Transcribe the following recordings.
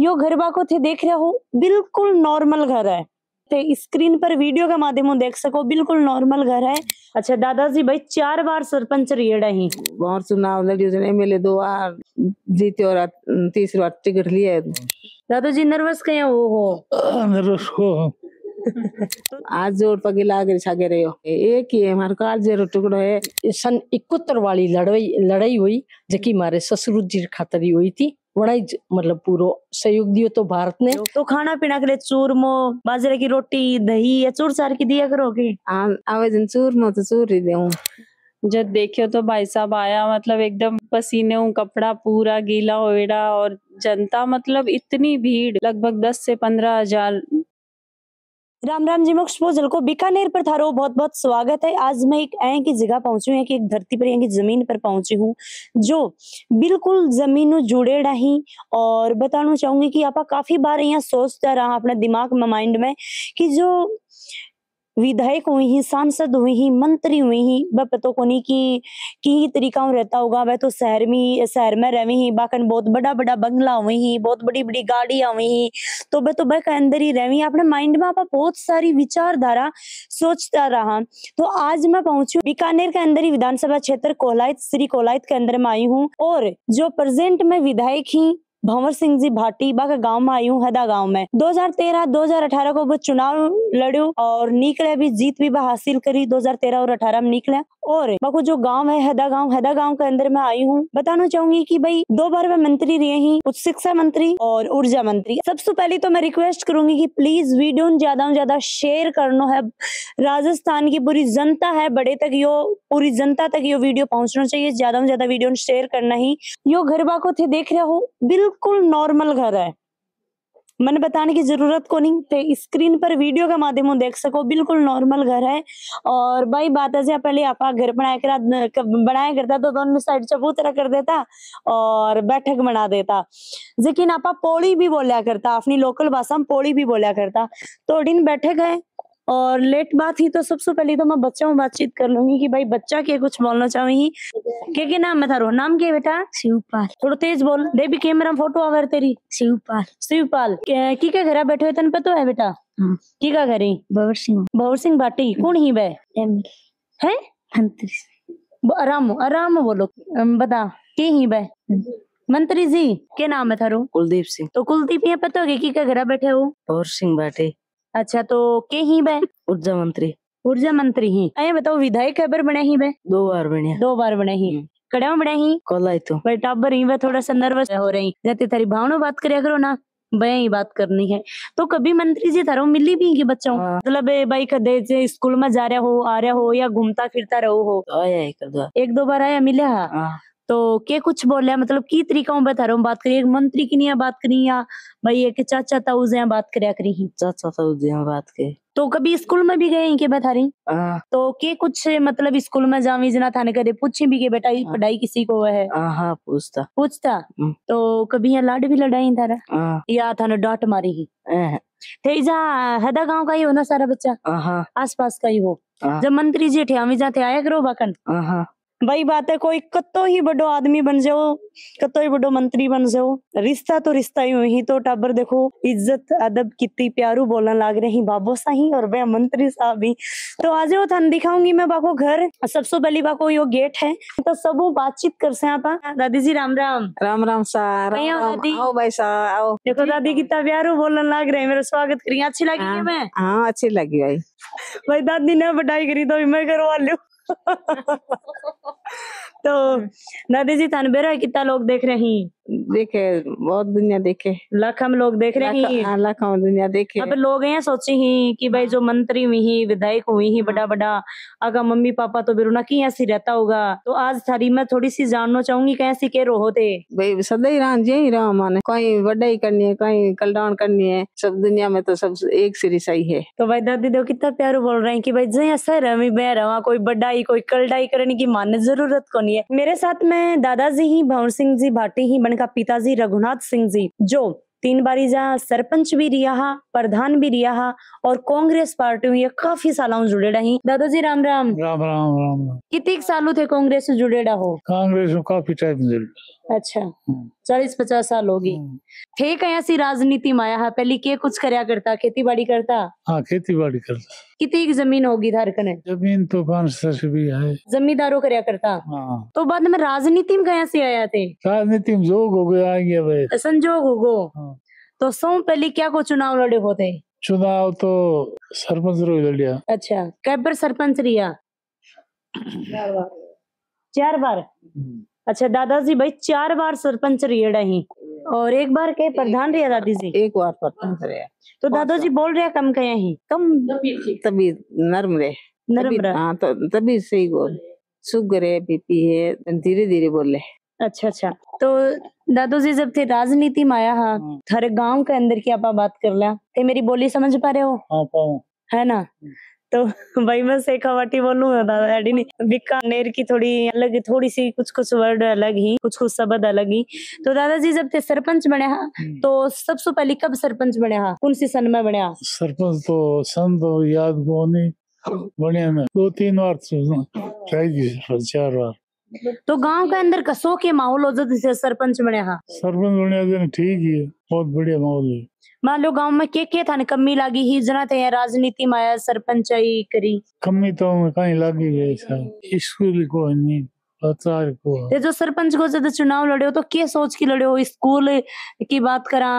यो घर को थे देख रहे हो बिल्कुल नॉर्मल घर है ते स्क्रीन पर वीडियो के माध्यम देख सको बिल्कुल नॉर्मल घर है अच्छा दादाजी भाई चार बार सरपंच रियड़ा ही और चुनाव एमएलए दो बार जीते और तीसरी बार टिकट लिए दादाजी नर्वस कहे हो नर्वस हो आज जोर पगे लाग रहे छागे रहे हो एक ही है हमारे कालजे रो टुकड़ो है सन इकहत्तर वाली लड़ाई लड़ाई हुई जकी मारे ससुर जी खातरी हुई थी बड़ा मतलब पूरो सहयोग दियो तो भारत ने तो खाना पीना के लिए चूरमो बाजरे की रोटी दही या चूर चार की दिया करो के दिन चूरमो तो चूर ही दे जब देखियो तो भाई साहब आया मतलब एकदम पसीने हूँ कपड़ा पूरा गीला होएड़ा और जनता मतलब इतनी भीड़ लगभग दस से पंद्रह हजार राम राम जी मोक्ष पोजल को बीकानेर पर थारो बहुत बहुत स्वागत है आज मैं एक ऐ की जगह पहुंची हूँ एक धरती पर की जमीन पर पहुंची हूँ जो बिल्कुल जमीन जुड़े रही और बताना चाहूंगी कि आप काफी बार यहाँ सोचता रहा अपने दिमाग में माइंड में कि जो विधायक हुए ही सांसद हुई ही मंत्री हुई ही वह पतो को नहीं की की ही तरीका रहता होगा वह तो शहर में ही शहर में रहे ही बाकन बहुत बड़ा बड़ा बंगला हुई ही बहुत बड़ी बड़ी गाड़ियां हुई ही तो वह तो बह अंदर ही रहे अपने माइंड में आप बहुत सारी विचारधारा सोचता रहा तो आज मैं पहुंचू बीकानेर के अंदर ही विधानसभा क्षेत्र कोलायत श्री कोलायत के अंदर में आई हूँ और जो प्रेजेंट में विधायक ही भंवर सिंह जी भाटी बाग गाँव में आयु हदा गाँव में 2013 2018 को वो चुनाव लड़ू और निकले भी जीत भी हासिल करी 2013 और 18 में निकले और बाको जो गांव है हदा गांव हदा गांव के अंदर मैं आई हूँ बताना चाहूंगी कि भाई दो बार मैं मंत्री रही ही उच्च शिक्षा मंत्री और ऊर्जा मंत्री सबसे पहले तो मैं रिक्वेस्ट करूंगी कि प्लीज वीडियो ज्यादा ज्यादा शेयर करना है राजस्थान की पूरी जनता है बड़े तक यो पूरी जनता तक यो वीडियो पहुंचना चाहिए ज्यादा ज्यादा वीडियो शेयर करना ही यो घर बाको थे देख रहे हो बिल्कुल बिल्कुल नॉर्मल घर है मैंने बताने की जरूरत को नहीं स्क्रीन पर वीडियो का माध्यम देख सको बिल्कुल नॉर्मल घर है और भाई बात ऐसे पहले आप घर बनाया करा बनाया करता तो दोनों साइड चबूतरा कर देता और बैठक बना देता लेकिन आपा पौड़ी भी बोलिया करता अपनी लोकल भाषा में पौड़ी भी बोलिया करता तो दिन बैठक है और लेट बात ही तो सबसे पहले तो मैं बच्चा में बातचीत कर लूंगी कि भाई बच्चा के कुछ बोलना चाहूंगी के के नाम है थारो नाम के बेटा शिवपाल थोड़ा तेज बोल देवी कैमरा फोटो आवे तेरी शिवपाल शिवपाल की क्या घर बैठे तन तो है बेटा हाँ। की का घरे भवर सिंह भवर सिंह भाटी कौन ही बे है आराम आराम बोलो बता के ही बे मंत्री जी के नाम है थारो कुलदीप सिंह तो कुलदीप यहाँ पता होगी घर बैठे हो भवर सिंह भाटी अच्छा तो के ही बे ऊर्जा मंत्री ऊर्जा मंत्री ही अरे बताओ विधायक खबर बने ही बे दो बार बने दो बार बने ही हम्म। कड़ा बने ही कोला तो भाई टाबर ही वे थोड़ा सा नर्वस हो रही जाती थारी भावना बात करे करो ना बया ही बात करनी है तो कभी मंत्री जी थारो मिली भी है बच्चों हाँ। मतलब भाई कदे स्कूल में जा रहा हो आ रहा हो या घूमता फिरता रहो हो आया एक दो बार आया मिला हाँ। तो के कुछ बोल है मतलब की तरीका रहा हूँ बात करी एक मंत्री की नहीं बात करी या भाई एक चाचा ताऊज बात करया करी चाचा ताऊज बात करे तो कभी स्कूल में भी गए के रही तो के कुछ मतलब स्कूल में जावी जना थाने करे पूछी भी के बेटा पढ़ाई किसी को है हाँ पूछता पूछता हम्म। तो कभी यहाँ लाड भी लड़ाई थारा या थाने डांट मारी ही थे जा हदा गांव का ही हो ना सारा बच्चा हाँ। आस पास का ही हो जब मंत्री जी थे आवी जाते आया करो बाकन हाँ। वही बात है कोई कत्तो ही बड़ो आदमी बन जाओ कत्तो ही बड़ो मंत्री बन जाओ रिश्ता तो रिश्ता ही ही तो टाबर देखो इज्जत अदब कितनी प्यारू बोलन लाग रही बाबो साही और वह मंत्री साहब भी तो आज वो थन दिखाऊंगी मैं बाको घर सबसे पहली बाको यो गेट है तो सब वो बातचीत कर से आप दादी जी राम राम राम राम सा आओ भाई सा आओ देखो दादी कितना प्यारू बोलन लाग रहे मेरा स्वागत करिए अच्छी लगी हाँ, मैं हाँ अच्छी लगी भाई भाई दादी ने बटाई करी तो मैं करवा लू तो नदी जी थानू बेरा कितना लोग देख रहे हैं देखे बहुत दुनिया देखे लख हम लोग देख रहे हैं हाँ, लख हम दुनिया देखे अब लोग यहाँ सोचे ही कि भाई हाँ। जो मंत्री हुई ही विधायक हुई हाँ। तो ही बड़ा बड़ा अगर मम्मी पापा तो बिरुना की ऐसी रहता होगा तो आज थारी मैं थोड़ी सी जानना चाहूंगी कैसी के रो होते भाई ही राम जी ही राम माने बड़ा ही करनी है कहीं कल्याण करनी है सब दुनिया में तो सब एक सीरी सही है तो भाई दादी देव कितना प्यारो बोल रहे हैं की भाई जय ऐसा रमी बह रहा कोई बड़ा ही कोई कलडाई करने की मान्य जरूरत को नहीं है मेरे साथ में दादाजी ही भवन सिंह जी भाटी ही बने इनका पिताजी रघुनाथ सिंह जी जो तीन बारी जहाँ सरपंच भी हा प्रधान भी रिया हा और कांग्रेस पार्टी में काफी साल जुड़े रही दादाजी राम राम राम राम राम, राम। कितने सालों थे कांग्रेस से जुड़े रहो कांग्रेस में काफी टाइम अच्छा हम्म। चालीस पचास साल होगी हम्म। थे कैसी राजनीति माया है पहली के कुछ करया करता खेती बाड़ी करता हाँ खेती बाड़ी करता कितनी जमीन होगी धारकने जमीन तो पाँच भी है जमींदारों करया करता हाँ। तो बाद में राजनीति में से आया थे राजनीति में जोग हो गया आगे संजोग हो गो हाँ। तो सो पहले क्या को चुनाव लड़े होते चुनाव तो सरपंच रो लड़िया अच्छा कैबर सरपंच रिया चार बार चार बार हम्म। अच्छा दादाजी भाई चार बार सरपंच रियड़ा ही और एक बार के प्रधान रिया दादी जी एक बार प्रधान रिया तो दादाजी बोल रहे कम कहे ही कम तभी नर्म रहे नर्म रहे हाँ, तो तभी सही बोल शुगर है बीपी है धीरे धीरे बोले अच्छा अच्छा तो दादू जी जब थे राजनीति में आया हा हाँ। हर गांव के अंदर की आप बात कर लिया ते मेरी बोली समझ पा रहे हो हाँ, है ना हम्म। तो भाई मैं शेखावाटी बोलू दादाजी ने बीकानेर की थोड़ी अलग थोड़ी सी कुछ कुछ वर्ड अलग ही कुछ कुछ शब्द अलग ही तो दादाजी जब ते सरपंच बने हा हम्म। तो सबसे पहले कब सरपंच बने हा कौन सी सन में बने हा सरपंच तो सन तो याद को नहीं बने में दो तीन बार तो, हाँ, चार बार तो गांव के अंदर कसो के माहौल हो जैसे सरपंच बने हाँ सरपंच बने तो ठीक ही है बहुत बढ़िया माहौल है मान लो गांव में के के था ने कमी लागी ही जना थे राजनीति में आया सरपंच करी कमी तो में कहीं लागी गई स्कूल को नहीं प्रचार को ते जो सरपंच को जब चुनाव लड़े हो तो के सोच के लड़े हो स्कूल की बात करा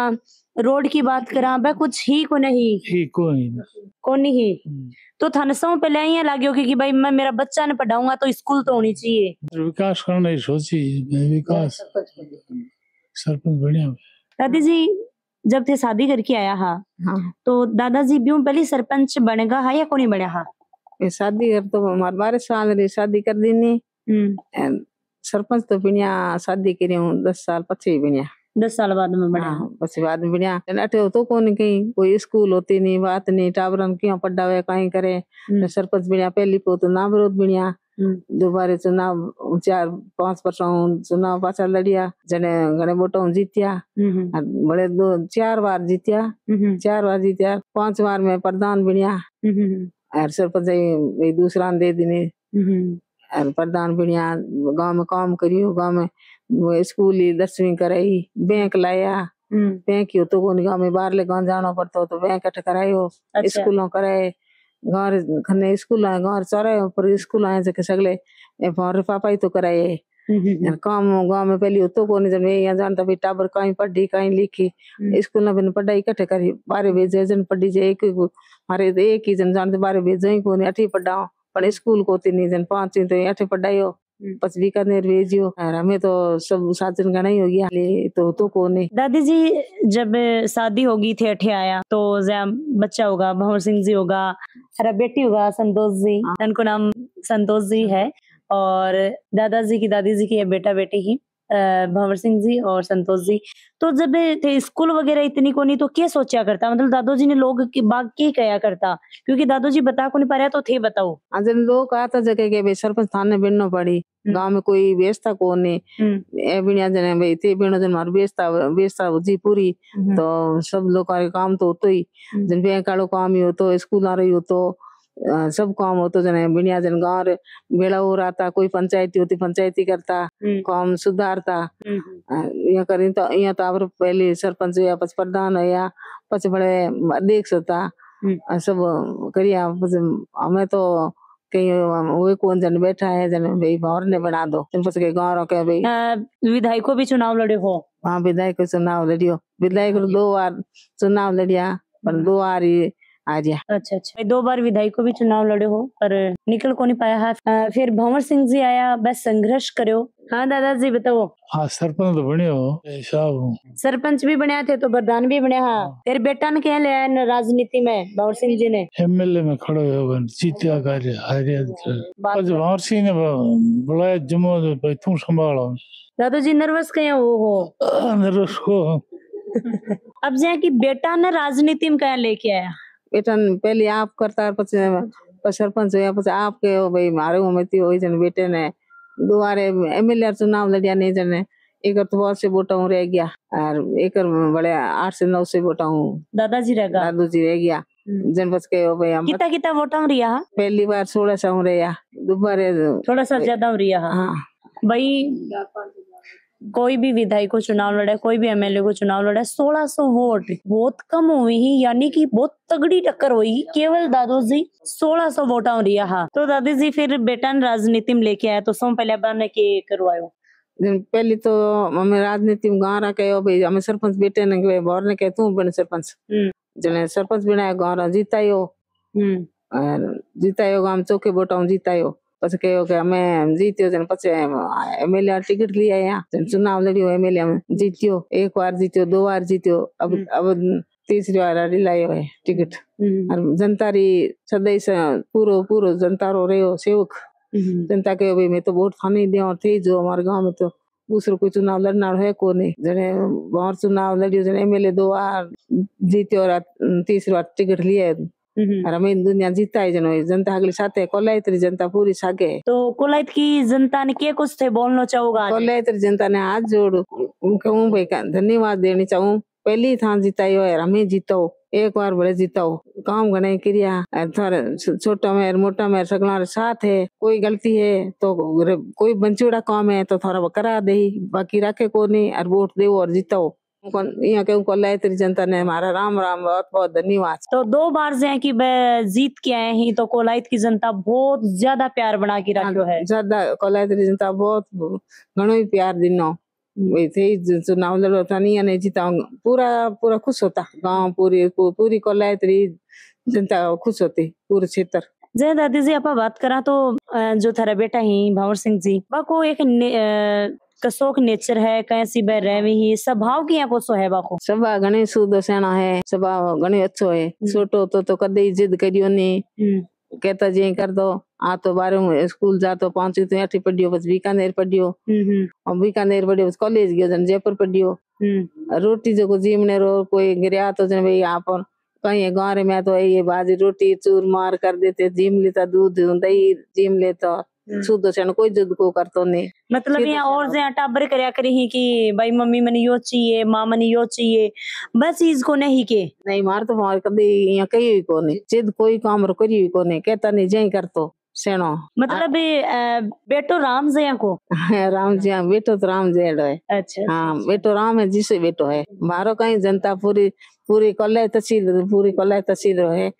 रोड की बात करा बे कुछ ही को नहीं ही को नहीं को नहीं हम्म। तो थनसों पे ले लागे की कि भाई मैं मेरा बच्चा ने पढ़ाऊंगा तो स्कूल तो होनी चाहिए विकास करना ही सोची विकास सरपंच बढ़िया दादी जी जब थे शादी करके आया हा हाँ। तो दादाजी भी पहली सरपंच बनेगा हा या कोनी बने हा शादी अब तो हमारे बारे साल शादी कर देनी हम्म। सरपंच तो बिना शादी करी हूँ दस साल पच्चीस बिना दस साल बाद में बढ़िया हाँ, बस बाद में बढ़िया अटे तो कौन कहीं कोई स्कूल होती नहीं बात नहीं टावरन क्यों पड्डा हुआ कहीं करे हम्म। तो सरपंच बढ़िया पहली पो तो ना विरोध बढ़िया हम्म। दोबारे चुनाव चार पांच वर्ष चुनाव पाचा लड़िया जने घने वोटों जीतिया हम्म, बड़े दो चार बार जीतिया चार बार जीतिया पांच बार में प्रधान बढ़िया और सरपंच दूसरा दे दिने और प्रधान बढ़िया गांव में काम करियो गांव में स्कूल दसवीं कराई बैंक लाया हम्म। बैंक ही तो कोनी गाँव में बाहर ले गांव जाना पड़ता तो बैंक अठ करायो अच्छा। स्कूलों कराए घर खने स्कूल आए घर चौराहे पर स्कूल आए जो सगले फॉर पापा ही तो कराए हम्म, हम्म, काम गांव में पहले तो कोनी जब मैं यहाँ जानता भी टाबर कहीं पढ़ी कहीं लिखी स्कूल ना बिन पढ़ाई कटे करी बारे बेजे जन पढ़ी जे एक हमारे एक ही जन जानते बारे बेजे ही कोनी अठी पढ़ाओ पर स्कूल को तीन जन पांच तो अठे पढ़ाई हो बस का निर्वेजी हो हमें तो सब साचन का नहीं होगी ले तो तो कौन है दादी जी जब शादी होगी थे अठे आया तो बच्चा होगा भवन सिंह जी होगा हरा बेटी होगा संतोष जी उनको हाँ। नाम संतोष जी है और दादाजी की दादी जी की है बेटा बेटी ही भंवर सिंह जी और संतोष जी तो जब थे स्कूल वगैरह इतनी को नहीं तो क्या सोचा करता मतलब दादो जी ने लोग की बाग की कया करता क्योंकि दादोजी बता को नहीं पा रहा तो थे बताओ जब लोग आता जगह के भाई सरपंच थाने बिन्नो पड़ी हम्म। गांव में कोई बेचता को नहीं जने भाई थे बिनो जन मार बेचता बेचता जी पूरी हम्म। तो सब लोग काम तो होते ही हम्म। जिन बैंक कालो काम ही हो तो स्कूल आ रही हो तो सब काम होते जने बिनिया जन बिण्या मेला हो रहा था कोई पंचायती होती पंचायती करता हम्म। काम सुधारता यहाँ हम्म, हम्म। करी तो यहाँ तो आप पहले सरपंच या पच प्रधान या पच बड़े अध्यक्ष होता सब करिया हमें तो कहीं वो कौन जन बैठा है जन भाई और ने बना दो के गाँव के भाई विधायकों भी चुनाव लड़े हो हाँ विधायक चुनाव लड़ियो विधायक दो बार चुनाव लड़िया पर दो बार ही आज अच्छा अच्छा दो बार विधायक को भी चुनाव लड़े हो पर निकल को नहीं पाया है फिर भंवर सिंह जी आया बस संघर्ष करो हाँ दादाजी बताओ हाँ सरपंच तो बने हो सरपंच भी बने थे तो बरदान भी बने हाँ तेरे हाँ। बेटा ने क्या लिया राजनीति में भंवर सिंह जी ने एम एल ए में खड़े हुए जीतिया कार्य तो- भंवर सिंह ने बुलाया जम्मू तू संभाल दादाजी नर्वस कहे वो हो नर्वस को अब जहाँ की बेटा ने राजनीति में क्या लेके आया એટન પેલી આપ કરતા પછી સરપંચ હોયા પછી આપ કે ભાઈ મારે ઉમેતી હોય છે બેટે ને દુવારે એમએલએ चुनाव લડ્યા નહીં જને एक तो, तो बहुत से बोटा रह गया और एक बड़े आठ से नौ से बोटा हूँ दादाजी रह गया दादू जी रह गया हम्म। जन बच के भाई हम कितना कितना वोटा हूँ रिया पहली बार थोड़ा सा हूँ रिया दोबारे थोड़ा सा ज्यादा हूँ रिया हाँ भाई कोई भी विधायक को चुनाव लड़ा है कोई भी एमएलए को चुनाव लड़ा है सोलह सौ वोट बहुत कम हुई ही यानी कि बहुत तगड़ी टक्कर हुई केवल दादो जी सोलह सौ वोट हो रही है तो दादी जी फिर बेटा ने राजनीति में लेके आया तो सो पहले बने के करवायो पहली तो हमें राजनीति में गाँव रखे कहो भाई हमें सरपंच बेटे ने कहे ने कहे तू बने सरपंच हम्म। जने सरपंच बिना गाँव रा जीता हम्म। और जीतायो गांव चौके बोटाऊ जीतायो પછી કહ્યું કે અમે જીત્યો છે પછી એમએલએ ટિકિટ લઈ આવ્યા ચુનાવ લડ્યો એમએલએ જીત્યો એક વાર જીત્યો દો વાર જીત્યો अब अब तीसरी बार लायो है टिकट और जनता री सदैव पूरो पूरो जनता रो रहे हो सेवक जनता के भाई मैं तो वोट खाने दिया और थे जो हमारे गांव में तो दूसरो कोई चुनाव लड़ना है को नहीं जने बाहर चुनाव लड़ियो जने एमएलए दो बार जीते और तीसरी बार टिकट लिया दुनिया जीता जनो जनता अगली साथ है कोलायत री जनता पूरी सागे तो की जनता ने के कुछ थे बोलना चाहूंगा कोलायत री जनता ने हाथ जोड़ भाई धन्यवाद देनी चाहू पहली था जिताई हो हमें जीतो एक बार बड़े जिताओ काम घने क्रिया थोड़ा छोटा मेर मोटा मेर सगला साथ है कोई गलती है तो कोई बंचूड़ा काम है तो थोड़ा करा दे बाकी रखे को नहीं और वोट दे और जिताओ यहाँ के उनको लयत्री जनता ने हमारा राम राम बहुत बहुत धन्यवाद तो दो बार से है कि जीत के आए ही तो कोलायत की जनता बहुत ज्यादा प्यार बना के रखो हाँ, है ज्यादा कोलायत की जनता बहुत घणो ही प्यार दिनो थे चुनाव लड़ता नहीं आने जीता पूरा पूरा खुश होता गांव पूरी पूरी कोलायतरी जनता खुश होती पूरे क्षेत्र जय दादी जी आप बात करा तो जो थारा बेटा ही भंवर सिंह जी बा को एक कसोक नेचर है कैसी बह रहे ही स्वभाव की है को सोहेबा को स्वभाव गणे सुध सेना है स्वभाव गणे अच्छो है हम्म। छोटो तो तो कदे जिद करियो ने हम्म। कहता जे कर दो आ तो बारे में स्कूल जा तो पांचवी तो अठी पढ़ियो बस बीकानेर पढ़ियो हम्म, और बीकानेर पढ़ियो बस कॉलेज गयो जन जयपुर पढ़ियो रोटी जो को जीमने रो कोई गिरा तो जन भाई यहाँ पर कहीं गांव में तो ये बाजी रोटी चूर मार कर देते जीम लेता दूध दही जीम लेता सुधो से कोई जिद को कर तो नहीं मतलब ये और जे टाबर करया करी ही कि भाई मम्मी मने यो चाहिए मां मने यो चाहिए बस इज को नहीं के नहीं मार तो मार कभी या कही ही को नहीं जिद कोई काम रो करी ही को नहीं कहता नहीं जई कर तो सेनो मतलब आ, बेटो राम जया को राम जया बेटो तो राम जयड़ो है अच्छा हां बेटो राम है जिसे बेटो है मारो कहीं जनता पूरी पूरी कॉलेज तहसील पूरी कॉलेज तहसील है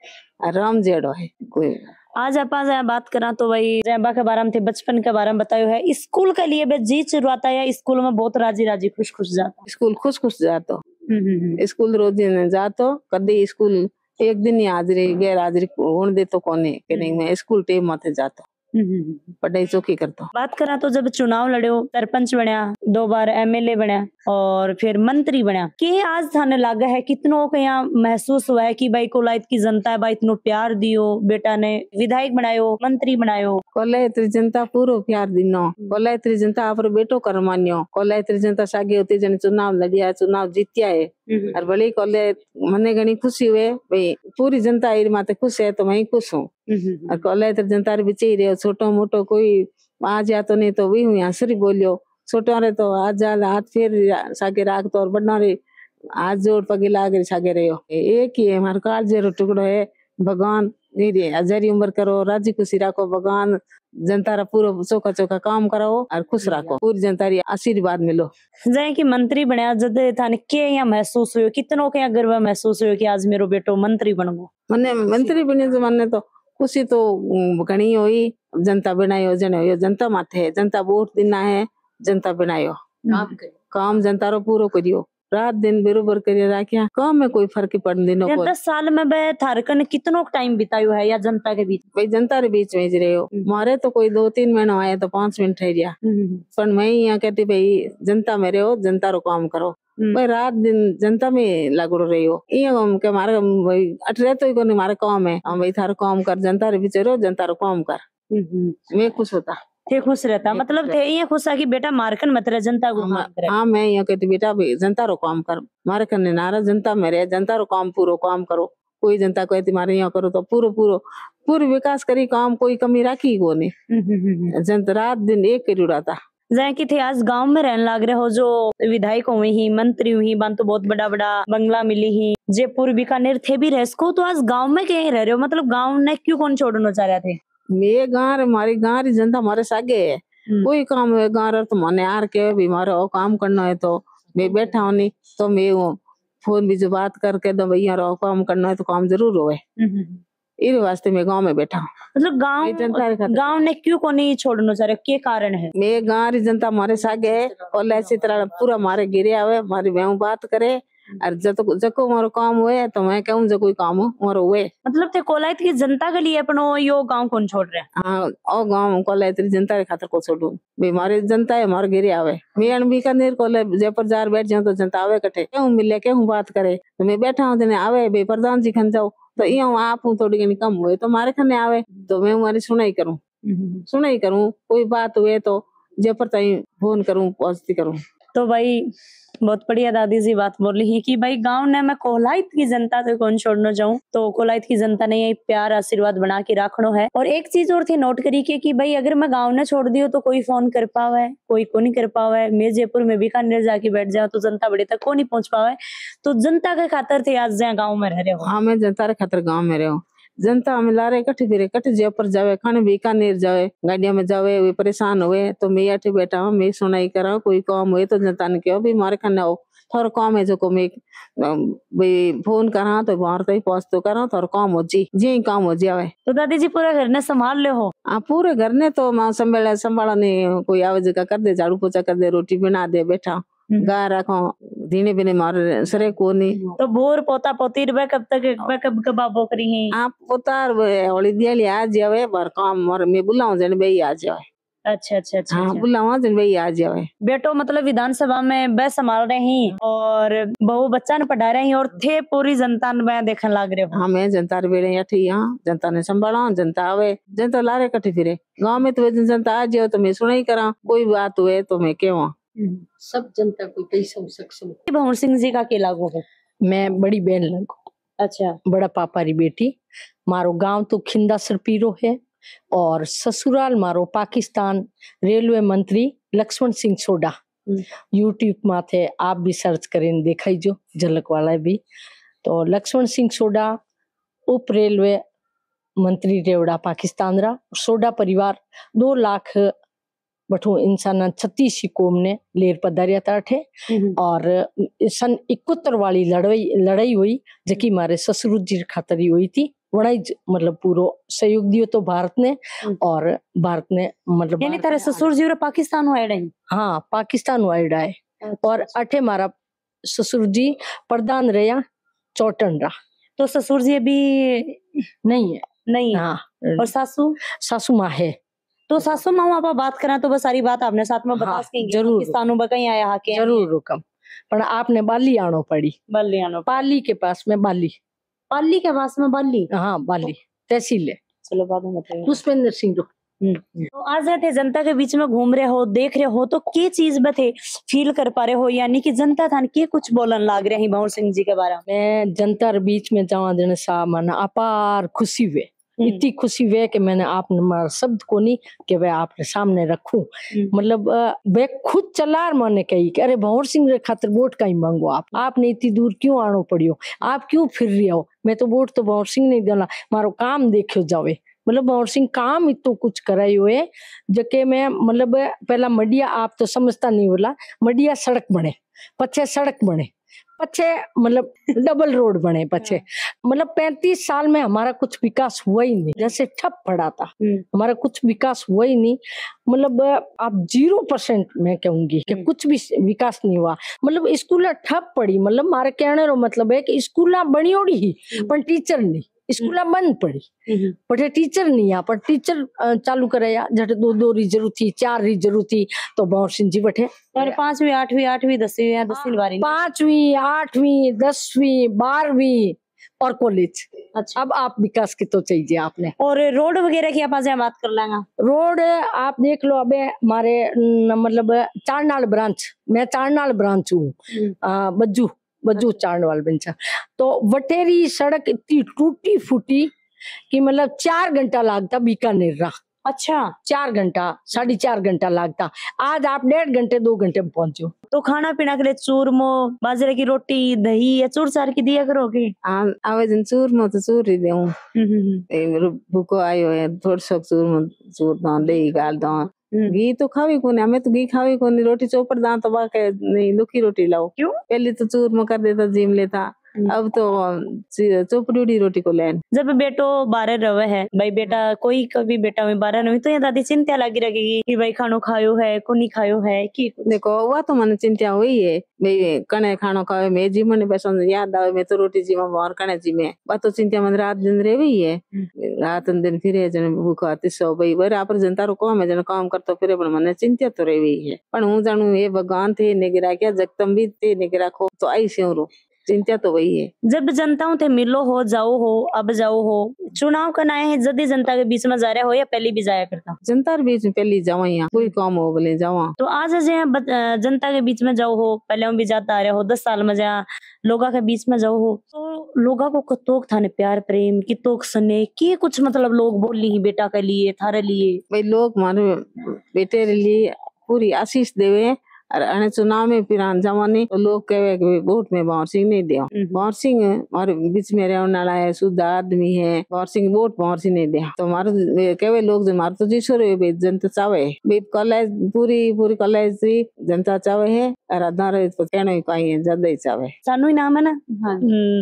राम जेड़ो है कोई आज आप बात करा तो भाई जैबा के बारे में थे बचपन के बारे में बतायो है स्कूल के लिए भी जी चुराता है स्कूल में बहुत राजी राजी खुश खुश जाता स्कूल खुश खुश जातो हम्म, हम्म, हम्म। स्कूल रोज जा जातो कदी स्कूल एक दिन ही हाजरी गैर हाजरी होने देतो कोने के नहीं मैं स्कूल टेम माथे जाता पढ़ाई हम्म, हम्म, हम्म। करता बात करा तो जब चुनाव लड़ियो सरपंच बनया दो बार एमएलए बनया और फिर मंत्री बनया के आज थाने लागे है कितनो को यहाँ महसूस हुआ है की भाई कोलायत की जनता है भाई इतना प्यार दियो बेटा ने विधायक बनायो मंत्री बनायो इतनी जनता पूरा प्यार दिनो इतनी जनता आप बेटो कर मान्यो इतनी जनता सागे होती जन चुनाव लड़िया चुनाव जीतिया है और भले कॉले मन घनी खुशी हुए भाई पूरी जनता इर माते खुश है तो मैं खुश हूँ और कॉले तो जनता बिच ही रहे छोटो मोटो कोई आ जा तो नहीं तो वही हूँ यहाँ सरी बोलियो छोटो रे तो आज जा हाथ फेर सागे राख तो और बड़ा रे हाथ जोड़ पगे लाग रे सागे रहो एक ही है हमारे काल जेरो टुकड़ो है भगवान नहीं रे हजारी उम्र करो राजी खुशी राखो भगवान जनता रा पूरा चौका चौका काम कराओ और खुश रखो पूरी जनता री आशीर्वाद मिलो जय की मंत्री बने जद थाने के यहाँ महसूस हुयो कितनो के यहाँ गर्व महसूस हुयो की आज मेरो बेटो मंत्री बन गो मने मंत्री बने जो मने तो खुशी तो घनी हुई जनता बनायो जने हो जनता माथे है जनता वोट देना है जनता बनायो हम्म। काम जनता रो पूरा करियो रात दिन बेरोबर कर राखिया कम में कोई फर्क पड़ने दिनो को दस साल में बे थारकन कितनो टाइम बितायो है या जनता के बीच भाई जनता के बीच में रहे हो हम्म। मारे तो कोई दो तीन महीना आया तो पांच मिनट गया हम्म, हम्म, पर मैं यहाँ कहती भाई जनता में रहो जनता रो काम करो भाई रात दिन जनता में लागड़ो रही हो ये हम के मारे भाई अटरे तो ही को मारे काम है हम भाई थारो काम कर जनता रे बीच रहो जनता रो काम कर मैं खुश होता थे खुश रहता मतलब थे ये खुश आ कि बेटा मारकन मत रहे जनता को हाँ, हाँ मैं यहाँ कहती बेटा जनता रो काम कर मारकन ने नारा जनता में रहे जनता रो काम पूरा काम करो कोई जनता कहती मारे यहाँ करो तो पूरा पूरा पूरे विकास करी काम कोई कमी राखी को नहीं हम्म, हम्म, हम्म, जनता रात दिन एक करी उड़ाता जहाँ की थे आज गांव में रहने लाग रहे हो जो विधायक हुए ही मंत्री हुई बान तो बहुत बड़ा बड़ा बंगला मिली ही जयपुर बीकानेर थे भी रह तो आज गांव में कहीं रह रहे हो मतलब गांव ने क्यों कौन छोड़ना चाह रहे थे ये गांव गांव जनता मारे सागे है हम्म। कोई काम है गांव तो मैंने आर के भी मारे ओ काम करना है तो मैं बैठा हूँ नहीं तो मैं फोन भी जो बात करके दो तो भैया रो काम करना है तो काम जरूर होए हम्म, हम्म, इस वास्ते मैं गांव में बैठा मतलब गांव गांव ने क्यों को नहीं छोड़ना सर क्या कारण है मैं गांव की जनता मारे सागे है और ऐसी तरह पूरा मारे गिरे आवे मारी मैं बात करे हम्म। जको तो मारो काम हुए तो मैं कहूँ जो कोई काम हो मारो हुए मतलब ते कोलायत की जनता के लिए अपनो यो गांव कौन छोड़ रहे हाँ ओ गांव कोलायत की जनता के खातर को छोड़ू जनता है आवे कोले जयपुर जार बैठ जाऊँ तो जनता आवे कटे क्यों मिले क्यों बात करे तो मैं बैठा हूँ आवे प्रधान जी खन जाओ तो यो आप हूँ थोड़ी घनी कम हुए तो मारे खाने आवे तो मैं मारी सुनाई करूँ हम्म। सुनाई करूँ कोई बात हुए तो जयपुर तीन फोन करूँ पहुंचती करूँ तो भाई बहुत बढ़िया दादी जी बात बोल रही है कि भाई गांव ने मैं कोहलाइत की जनता से कौन छोड़ना जाऊं तो कोलाइत की जनता ने यही प्यार आशीर्वाद बना के रखनो है और एक चीज और थी नोट करी के कि भाई अगर मैं गांव ने छोड़ दियो तो कोई फोन कर पावे कोई को नहीं कर पावे मैं जयपुर में बीकानेर जाके बैठ जाओ तो जनता बड़े तक को नहीं पहुंच पावे तो जनता के खातर थे आज जहाँ गाँव में रह रहे हो हाँ मैं जनता के खातर गाँव में रहे हूँ जनता में लारे कठ फिर जे ऊपर जावे खाने बीकानेर जावे गाड़िया में जावे वे परेशान हुए तो मैं अठे बैठा हूँ मैं सुनाई करा कोई काम हुए तो जनता ने कहो भी मारे खाने आओ थोड़ा काम है जो को मैं भाई फोन करा तो बाहर तो ही पहुंच तो करा थोड़ा काम हो जी जी काम हो जावे तो दादी जी पूरा घर ने संभाल ले हो हाँ पूरे घर ने तो संभाला संभाला नहीं कोई आवाज का कर दे झाड़ू पोछा कर दे रोटी बना दे बैठा हम्म। गाय रखो धीने बिने मार सरे को नहीं तो बोर पोता पोती रबे कब तक कब कब हैं आप पोता जावे काम मर मैं जन जावे अच्छा अच्छा अच्छा हाँ, भाई अच्छा। आ जाए बेटो मतलब विधानसभा में बह संभाल रहे ही और बहु बच्चा ने पढ़ा रहे हैं और थे पूरी जनता ने मैं देखने लाग रहे हाँ मैं जनता रे बेड़े ठीक यहाँ जनता ने संभाला जनता आवे जनता ला रहे कटे फिरे गाँव में तो जनता आ जाओ तो मैं सुना ही करा कोई बात हुए तो मैं कहवा सब जनता को कैसे सक्षम भवन सिंह जी का केला गो मैं बड़ी बहन लगू अच्छा बड़ा पापा री बेटी मारो गांव तो खिंदा सरपीरो है और ससुराल मारो पाकिस्तान रेलवे मंत्री लक्ष्मण सिंह सोडा यूट्यूब हम्म। माथे आप भी सर्च करें देखाई जो झलक वाला भी तो लक्ष्मण सिंह सोडा उप रेलवे मंत्री रेवड़ा पाकिस्तान रा सोडा परिवार दो लाख बठो इंसान छत्तीस ઇન્સાના कौम ने लेर પધાર્યા હતા અઠે और सन इकहत्तर वाली लड़ाई लड़ाई हुई जकी मारे ससुरुजी खातरी हुई थी वड़ाई मतलब पूरो सहयोग दियो तो भारत ने हम्म। और भारत ने मतलब यानी तारे ससुरजी और पाकिस्तान वाइड हाँ पाकिस्तान वाइड आए अच्छा, और अच्छा। अठे मारा ससुर जी प्रधान रहा चौटन रहा तो ससुर जी अभी नहीं है नहीं हाँ और सासू सासू माँ है तो सासू माओ आप बात करें तो बस सारी बात आपने साथ में बता हाँ, सकेंगे जरूर सानू में कहीं आया के जरूर रुकम पर आपने बाली आनो पड़ी बाली आनो पाली के पास में बाली पाली के पास में बाली हाँ बाली तहसील है चलो बाद में पुष्पेंद्र सिंह जो हम्म। हम्म। तो आज थे जनता के बीच में घूम रहे हो देख रहे हो तो के चीज में थे फील कर पा रहे हो यानी कि जनता था के कुछ बोलन लाग रहे हैं भंवर सिंह जी के बारे में जनता के बीच में जावा जन सा मन अपार खुशी हुए हम्म। इतनी खुशी वे कि मैंने आप शब्द को नहीं कि वह आपने सामने रखू हम्म। मतलब वे खुद चलार मैंने कही कि अरे भंवर सिंह रे खातर वोट का ही मांगो आप आपने इतनी दूर क्यों आनो पड़ियो आप क्यों फिर रही हो मैं तो वोट तो भंवर सिंह नहीं देना मारो काम देखो जावे मतलब भंवर सिंह काम इतना कुछ करायो हुए जबकि मैं मतलब पहला मडिया आप तो समझता नहीं बोला मडिया सड़क बने पछे सड़क बने पछे मतलब डबल रोड बने पछे हाँ। मतलब पैंतीस साल में हमारा कुछ विकास हुआ ही नहीं जैसे ठप पड़ा था हम्म। हमारा कुछ विकास हुआ ही नहीं मतलब आप जीरो परसेंट मैं कहूंगी कि हम्म। कुछ भी विकास नहीं हुआ मतलब स्कूल ठप पड़ी मतलब मारे कहने रो मतलब है कि स्कूल बनी ओड़ी ही हम्म। पर टीचर नहीं સ્કૂલમાં बंद पड़ी પછી टीचर नहीं આ चालू ટીચર ચાલુ दो दो દો દો રી थी થી ચાર રી જરૂર થી તો ભવસિંહજી बैठे और पांचवी आठवीं आठवीं दसवीं या दसवीं बारी पांचवी आठवीं दसवीं बारहवीं और कॉलेज अच्छा अब आप विकास की तो चाहिए आपने और रोड वगैरह की आपसे बात कर लेंगे रोड आप देख लो अबे हमारे मतलब चारनाल ब्रांच मैं चारनाल ब्रांच हूँ बज्जू वजू चारणवाल बंसा तो वटेरी सड़क इतनी टूटी फूटी कि मतलब चार घंटा लागता बीकानेर रहा अच्छा चार घंटा साढ़े चार घंटा लगता आज आप डेढ़ घंटे दो घंटे में पहुंचो तो खाना पीना के लिए चूरमो बाजरे की रोटी दही या चूर सार की दिया करोगे आवेदन चूरमो तो चूर ही दे भूखो आयो है थोड़ा सा चूरमो चूर दो दही गाल दो ઘી તો ખાવી કોને અમે તો ઘી ખાવી કોને રોટી ચોપડ દાંત બાકે નહીં લુકી રોટી લાવો ક્યું પહેલી તો ચૂરમાં કરી દેતા જીમ લેતા हम्म। अब तो चोपड़ी रोटी को लेन जब बेटो बारे रवे है भाई बेटा कोई कभी बेटा में बारे रवे तो यहाँ दादी चिंता लगी रहेगी कि भाई खानो खायो है को नहीं खायो है कि देखो वह तो मन चिंता हुई है भाई कने खानो खाओ मैं जी मन बस याद आवे मैं तो रोटी जी और कने जी में वह तो चिंता मन रात दिन रे भी है हम्म। रात दिन फिर जन भूख आती सो भाई आप जनता रुको मैं जन काम करतो फिर पर मन चिंता तो रे भी है पर हूं जानू ये भगवान थे निगरा क्या जगतम भी थे निगरा खो तो आई से रो चिंता तो वही है जब जनताओं थे मिलो हो जाओ हो अब जाओ हो चुनाव कराए है जदी जनता के बीच में जा रहा हो या पहले भी जाया करता जनता के बीच में पहले जावा यहाँ कोई काम हो बोले जावा तो आज जो जनता के बीच में जाओ हो पहले भी जाता आ रहा हो दस साल में जा लोगा के बीच में जाओ हो तो लोगा को कतोक ने प्यार प्रेम कितोक सने के कुछ मतलब लोग बोल ली बेटा के लिए थारे लिए भाई लोग मानो बेटे लिए पूरी आशीष देवे और अने चुनाव में पिरान जमाने तो लोग कहे कि वोट में भौर सिंह नहीं दिया भौर सिंह और बीच में रहने वाला है शुद्ध आदमी है भौर सिंह वोट भौर सिंह नहीं दिया तो हमारे कहे लोग हमारे तो जीशो रहे जनता चावे भी कॉलेज पूरी पूरी कॉलेज जनता चावे है तो सानू ही नाम है ना हाँ।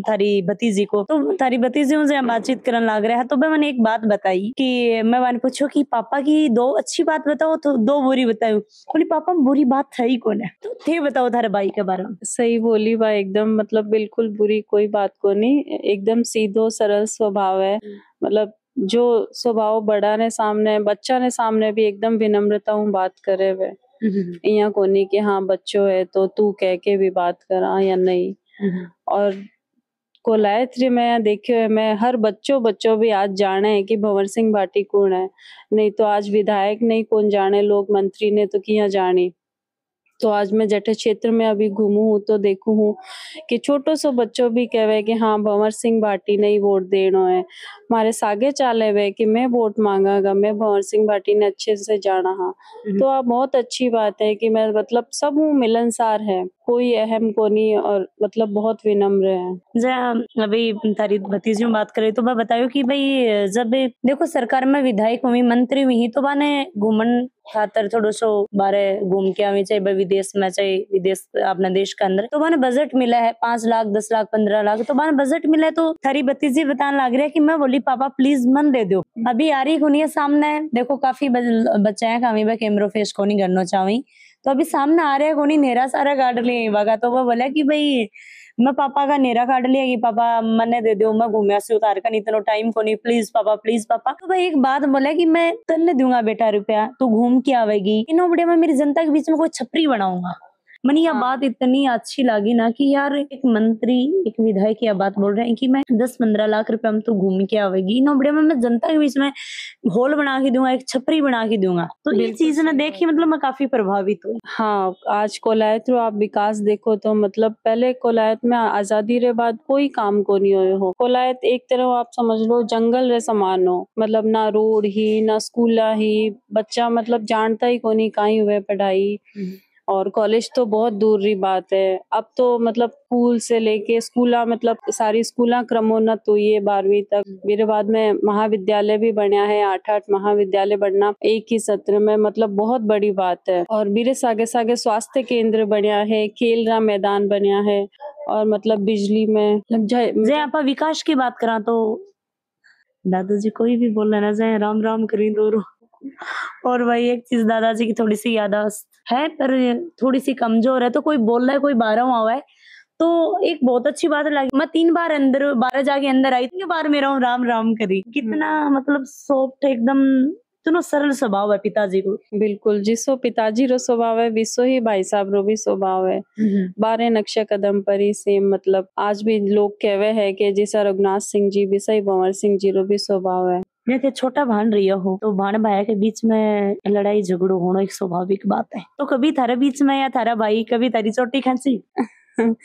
थारी हम्म, भतीजी को तो थारी भतीजी से बातचीत करने लग रहा है तो मैंने एक बात बताई कि मैं मैंने पूछो कि पापा की दो अच्छी बात बताओ तो दो बुरी बताओ बोली पापा बुरी बात थी भाई कौन है तो थे बताओ थारे भाई के बारे में सही बोली भाई एकदम मतलब बिल्कुल बुरी कोई बात को नहीं एकदम सीधो सरल स्वभाव है हम्म। मतलब जो स्वभाव बड़ा ने सामने बच्चा ने सामने भी एकदम विनम्रता हूँ बात करे वे यहाँ कोनी कि हाँ बच्चो है तो तू कह के भी बात करा या नहीं हम्म, हम्म। और कोलायत्री में देखियो है मैं हर बच्चों बच्चों भी आज जाने है कि भंवर सिंह भाटी कौन है नहीं तो आज विधायक नहीं कौन जाने लोग मंत्री ने तो किया जाने तो आज मैं जटे क्षेत्र में अभी घूमू हूँ तो देखू हूँ कि छोटो सो बच्चो भी कहवे कि हाँ भंवर सिंह भाटी ने ही वोट देना है हमारे सागे चाले हुए कि मैं वोट मांगागा मैं भंवर सिंह भाटी ने अच्छे से जाना हाँ हम्म। तो आप बहुत अच्छी बात है कि मैं मतलब सब हूँ मिलनसार है कोई अहम को नहीं और मतलब बहुत विनम्र है अभी तारी भतीजी बात करे तो मैं बतायो कि भाई जब देखो सरकार में विधायक हुई मंत्री हुई तो बाने घूमन ખાતર થોડો સો બારે ઘૂમ કે विदेश में चाहे विदेश જાય देश આપના अंदर तो मैंने बजट मिला है पांच लाख दस लाख पंद्रह लाख तो લાખ बजट मिला है तो તો थारी भतीजी बताने लग रहा है की मैं बोली पापा प्लीज मन दे दो अभी आ रही हूं सामने देखो काफी बच्चे है कामी मैं कैमरो फेस को नहीं करना चाहूँ तो अभी सामने ಆ रहे सारा काट लिया ಗಾಡಲಿ तो वो बोला कि भाई मैं पापा का नेरा काट लिया कि पापा मैंने दे दो मैं घूमिया से उतार कर इतना टाइम को नहीं प्लीज पापा प्लीज पापा तो भाई एक बात बोला कि मैं तन्ने दूंगा बेटा रुपया तू घूम के आवेगी इन बढ़िया मैं मेरी जनता के बीच में कोई छपरी बनाऊंगा मन यह हाँ। बात इतनी अच्छी लगी ना कि यार एक मंत्री एक विधायक यह बात बोल रहे हैं कि मैं दस पंद्रह लाख रुपए हम तो घूम के आवेगी ना बढ़िया मैं जनता के बीच में होल बना के दूंगा एक छपरी बना के दूंगा तो ये चीज ना देखी मतलब मैं काफी प्रभावित हूँ हाँ आज कोलायत आप विकास देखो तो मतलब पहले कोलायत में आजादी रे बाद कोई काम को नहीं हुए हो कोलायत एक तरह आप समझ लो जंगल रे समान हो मतलब ना रोड ही ना स्कूला ही बच्चा मतलब जानता ही को नहीं कहा हुए पढ़ाई हम्म। और कॉलेज तो बहुत दूर रही बात है अब तो मतलब स्कूल से लेके स्कूला मतलब सारी स्कूला क्रमोन्नत हुई है बारहवीं तक मेरे बाद में महाविद्यालय भी बढ़िया है आठ आठ महाविद्यालय बढ़ना एक ही सत्र में मतलब बहुत बड़ी बात है और मेरे सागे सागे स्वास्थ्य केंद्र बढ़िया है खेल रहा मैदान बढ़िया है और मतलब बिजली में मतलब जय मतलब आप विकास की बात करा तो दादाजी कोई भी बोल रहे ना जय राम राम करी दो और भाई एक चीज दादाजी की थोड़ी सी याद यादाश्त है पर थोड़ी सी कमजोर है तो कोई बोल रहा है कोई बारह हुआ है तो एक बहुत अच्छी बात लगी मैं तीन बार अंदर बारह जाके अंदर आई तीन बार मेरा राम राम करी हम्म। कितना मतलब सॉफ्ट एकदम तो सरल स्वभाव है पिताजी को बिल्कुल जिसो पिताजी रो स्वभाव है विश्व ही भाई साहब रो भी स्वभाव है हम्म। बारह नक्शा कदम पर ही सेम मतलब आज भी लोग कहवे है कि जैसा रघुनाथ सिंह जी विषय ही भंवर सिंह जी रो भी स्वभाव है मैं के तो छोटा भान रही हूँ तो भान भाई के बीच में लड़ाई झगड़ो होना एक स्वाभाविक बात है तो कभी थारा बीच में या थारा भाई कभी तारी चोटी खांसी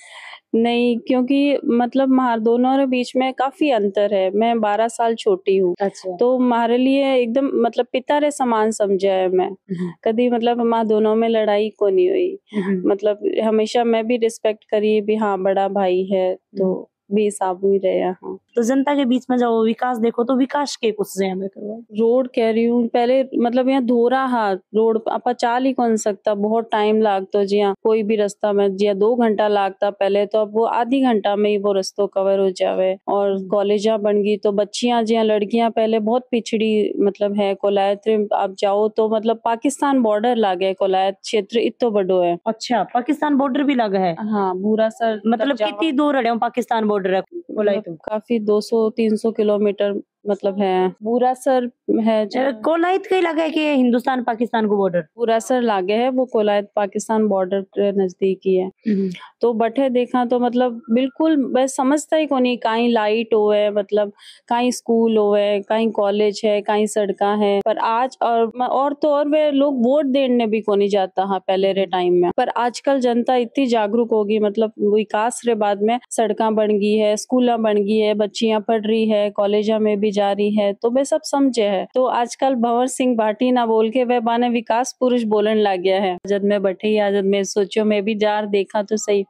नहीं क्योंकि मतलब हमारे दोनों के बीच में काफी अंतर है मैं बारह साल छोटी हूँ अच्छा। तो मारे लिए एकदम मतलब पिता रे समान समझा है मैं हम्म। कभी मतलब माँ दोनों में लड़ाई को नहीं हुई हम्म। मतलब हमेशा मैं भी रिस्पेक्ट करी भी हाँ बड़ा भाई है तो बेसाब भी रहे हैं हाँ। तो जनता के बीच में जब विकास देखो तो विकास के कुछ से हमें करवाए रोड कह रही हूँ पहले मतलब यहाँ धोरा हाथ रोड आप चाल ही कौन सकता बहुत टाइम लगता जी कोई भी रास्ता में जी दो घंटा लागता पहले तो अब वो आधी घंटा में ही वो रस्तों कवर हो जावे और हम्म। कॉलेजा बन गई तो बच्चियां जी लड़कियां पहले बहुत पिछड़ी मतलब है कोलायत आप जाओ तो मतलब पाकिस्तान बॉर्डर लागे कोलायत क्षेत्र इतो बड़ो है अच्छा पाकिस्तान बॉर्डर भी लगा है हाँ बुरा सर मतलब कितनी दूर रहे पाकिस्तान बॉर्डर बॉर्डर है मतलब काफी 200-300 किलोमीटर मतलब है बुरा सर है कोलायत कहीं लगे है कि हिंदुस्तान पाकिस्तान को बॉर्डर बुरा सर लागे है वो कोलायत पाकिस्तान बॉर्डर के नजदीक ही है हम्म। तो बैठे देखा तो मतलब बिल्कुल मैं समझता ही नहीं कहीं लाइट हो है मतलब कहीं स्कूल हो है कहीं कॉलेज है कहीं सड़का है पर आज और और तो और वे लोग वोट देने भी को नहीं जाता है हाँ, पहले रे टाइम में पर आजकल जनता इतनी जागरूक होगी मतलब विकास रे बाद में सड़क बन गई है स्कूल बन गई है बच्चियां पढ़ रही है कॉलेजा में भी भी जा रही है तो वे सब समझे है तो आजकल भंवर सिंह भाटी ना बोल के वह माने विकास पुरुष बोलने लग गया है जब मैं या आजद में सोचो मैं भी जार देखा तो सही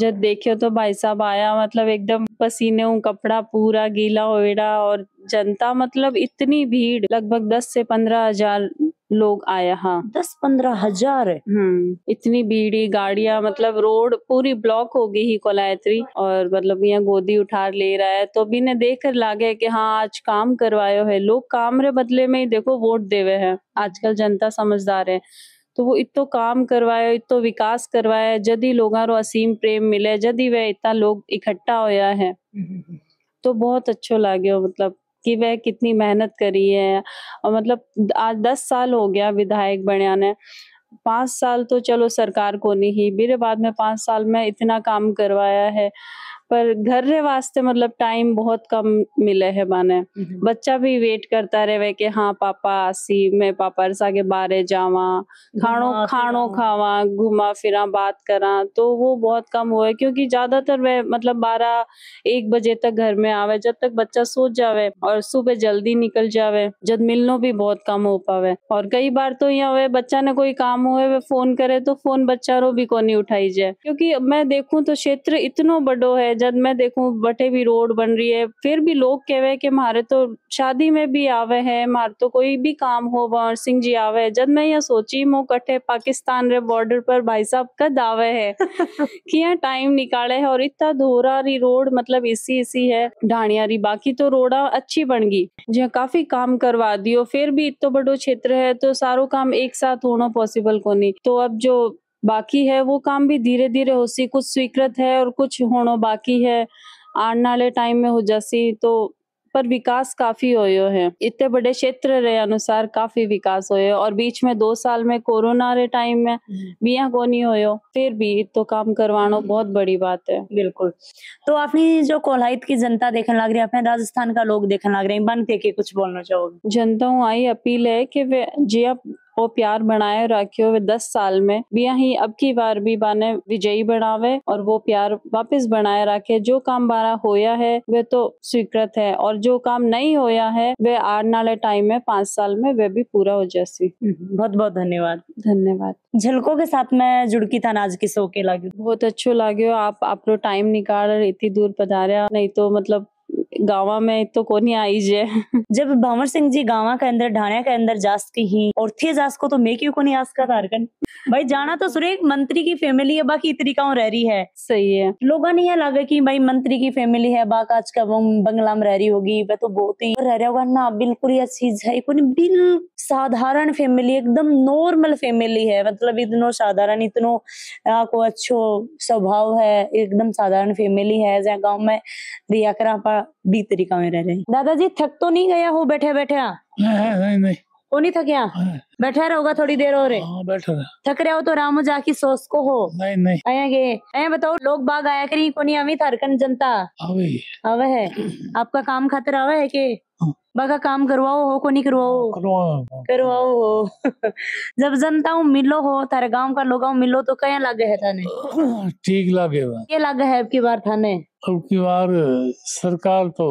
जब देखियो तो भाई साहब आया मतलब एकदम पसीने कपड़ा पूरा गीला होवेड़ा और जनता मतलब इतनी भीड़ लगभग दस से पंद्रह हजार लोग आया हाँ दस पंद्रह हजार है हम्म, इतनी भीड़ी गाड़िया मतलब रोड पूरी ब्लॉक हो गई ही कोलायत्री और मतलब यहाँ गोदी उठार ले रहा है तो अभी ने देख कर लागे की हाँ आज काम करवायो है लोग काम रे बदले में ही देखो वोट देवे है आजकल जनता समझदार है तो वो इतो काम करवाए इतो विकास करवाए जदि लोगों रो असीम प्रेम मिले जदि वह इतना लोग इकट्ठा होया है हम्म, हम्म, तो बहुत अच्छो लागे मतलब कि वह कितनी मेहनत करी है और मतलब आज दस साल हो गया विधायक बने ने पांच साल तो चलो सरकार को नहीं मेरे बाद में पांच साल में इतना काम करवाया है पर घर रे वास्ते मतलब टाइम बहुत कम मिले है माने हम्म। बच्चा भी वेट करता रहे के हाँ पापा आसी मैं पापा अरसा के बारे जावा खानो खानो खावा घुमा फिरा बात करा तो वो बहुत कम हुआ क्योंकि ज्यादातर वह मतलब बारह एक बजे तक घर में आवे जब तक बच्चा सो जावे और सुबह जल्दी निकल जावे जब मिलनो भी बहुत कम हो पावे और कई बार तो यहाँ वे बच्चा ने कोई काम हुए वे फोन करे तो फोन बच्चा रो भी को नहीं उठाई जाए क्योंकि मैं देखूं तो क्षेत्र इतना बड़ो है जब मैं देखूं बटे भी रोड बन रही है फिर भी लोग कहवे कि मारे तो शादी में भी आवे है मारे तो कोई भी काम हो वंवर सिंह जी आवे है जब मैं यह सोची मो कटे पाकिस्तान रे बॉर्डर पर भाई साहब कद आवे है कि यहाँ टाइम निकाले है और इतना धोरा री रोड मतलब इसी इसी है ढाणिया री बाकी तो रोडा अच्छी बन गई जी काफी काम करवा दियो फिर भी इतो बड़ो क्षेत्र है तो सारो काम एक साथ होना पॉसिबल को नहीं तो अब जो बाकी है वो काम भी धीरे धीरे हो सी कुछ स्वीकृत है और कुछ होनो बाकी है आने वाले टाइम में हो जासी तो पर विकास काफी होयो है इतने बड़े क्षेत्र रे अनुसार काफी विकास होयो और बीच में दो साल में कोरोना रे टाइम में हम्म। बिया को नहीं होयो फिर भी तो काम करवानो हम्म। बहुत बड़ी बात है बिल्कुल तो आपने जो कोलाहित की जनता देखने लग रही है अपने राजस्थान का लोग देखने लग रहे हैं बन के कुछ बोलना चाहोगे जनता आई अपील है की वे जी आप वो प्यार बनाए रखियो वे दस साल में बिया ही अब की बार भी बाने विजयी बनावे और वो प्यार वापस बनाए रखे जो काम बारा होया है वे तो स्वीकृत है और जो काम नहीं होया है वे आने वाले टाइम में पांच साल में वे भी पूरा हो जैसी हम्म, बहुत बहुत धन्यवाद धन्यवाद झलकों के साथ में जुड़की था नाज की सो के लागू बहुत अच्छो लागे हो आप अपनो टाइम निकाल इतनी दूर पधारा नहीं तो मतलब गावा में तो कोनी आई जे जब भावर सिंह जी गावा के अंदर ढाणिया के अंदर जास की ही और थे जास को तो मैं क्यों कोनी आस का तारकन भाई जाना तो सुरे एक मंत्री की फैमिली है बाकी तरीकाओं रह रही है सही है लोगों ने यह लगा की भाई मंत्री की फैमिली है बाक आज का बंगला में रह रही होगी वह तो बहुत ही रह रहा होगा ना बिल्कुल ही चीज है बिल साधारण फैमिली एकदम नॉर्मल फैमिली है मतलब इतनो साधारण इतनो को अच्छो स्वभाव है एकदम साधारण फैमिली है जहाँ गाँव में रिया करा बी तरीका में रह रहे हैं दादाजी थक तो नहीं गया हो बैठे बैठे हाँ? नहीं नहीं वो नहीं थकया हाँ। बैठा रहोगा थोड़ी देर और हाँ, थक रहे हो तो रामो जाकी सोस को हो नहीं नहीं आया गए आया बताओ लोग बाग आया करी को नहीं अमित हरकन जनता अवे है आपका काम खतरा आवे है के बाका काम करवाओ हो को नहीं करवाओ करवाओ हो जब जनता हूँ मिलो हो तारे गांव का लोग मिलो तो क्या लागे है थाने ठीक लागे ये लागे है अब की बार थाने अब की बार सरकार तो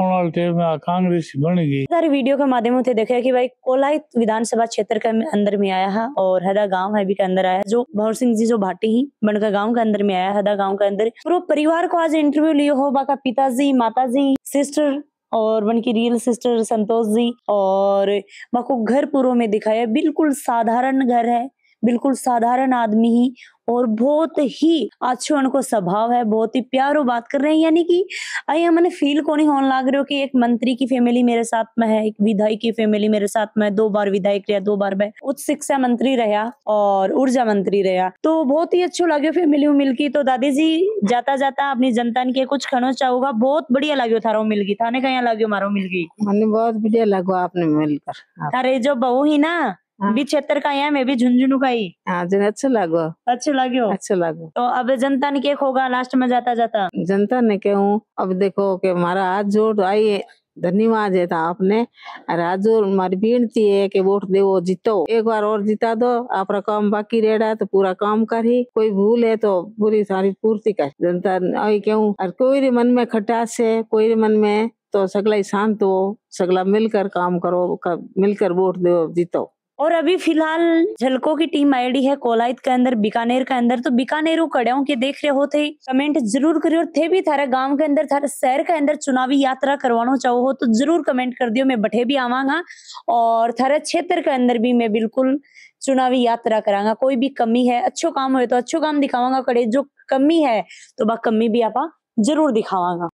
में कांग्रेस बनेगी सर वीडियो के माध्यम से देखा कि भाई कोलाई विधानसभा क्षेत्र के अंदर में आया है और हदा गांव है भी के अंदर आया जो भवर सिंह जी जो भाटी ही बनका गांव के अंदर में आया हदा गांव के अंदर पूरे परिवार को आज इंटरव्यू लियो हो बाका पिताजी माताजी सिस्टर और की रियल सिस्टर संतोष जी और माँ घर पूर्व में दिखाया बिल्कुल साधारण घर है बिल्कुल साधारण आदमी ही और बहुत ही अच्छो उनको स्वभाव है बहुत ही प्यारो बात कर रहे हैं यानी कि आइए मैंने फील को नहीं होने लग रहे हो कि एक मंत्री की फैमिली मेरे साथ में है एक विधायक की फैमिली मेरे साथ में दो बार विधायक रहा दो बार मैं उच्च शिक्षा मंत्री रहा और ऊर्जा मंत्री रहा तो बहुत ही अच्छो लगे फैमिली मिलकी तो दादी जी जाता जाता अपनी जनता के कुछ खनो चाहूंगा बहुत बढ़िया लागो थारो मिलगी थाने कहीं लगे मारो मिलगी बहुत बढ़िया लागो आपने मिलकर अरे जो बहू ही ना हाँ। बी का है मैं भी झुंझुनू का ही हाँ अच्छा लागो अच्छे लागो अच्छे लागो तो अब जनता ने क्या होगा लास्ट में जाता जाता जनता ने कहूँ अब देखो के हमारा हाथ जोड़ आई धन्यवाद है था आपने राजू हमारी विनती है कि वोट दे वो जीतो एक बार और जीता दो आपका काम बाकी रेड़ा तो पूरा काम कर ही कोई भूल है तो पूरी सारी पूर्ति कर जनता आई क्यों और कोई रे मन में खटास है कोई रे मन में तो सगला शांत हो सगला मिलकर काम करो कर, मिलकर वोट दो जीतो और अभी फिलहाल झलको की टीम आईडी है कोलायत के अंदर बीकानेर के अंदर तो बीकानेरू कड़े के देख रहे हो थे कमेंट जरूर करियो और थे भी थारे गांव के अंदर थारे शहर के अंदर चुनावी यात्रा करवाना चाहो हो तो जरूर कमेंट कर दियो मैं बठे भी आवागा और थारे क्षेत्र के अंदर भी मैं बिल्कुल चुनावी यात्रा करांगा कोई भी कमी है अच्छो काम हो तो अच्छो काम दिखावा कड़े जो कमी है तो बा कमी भी आप जरूर दिखावा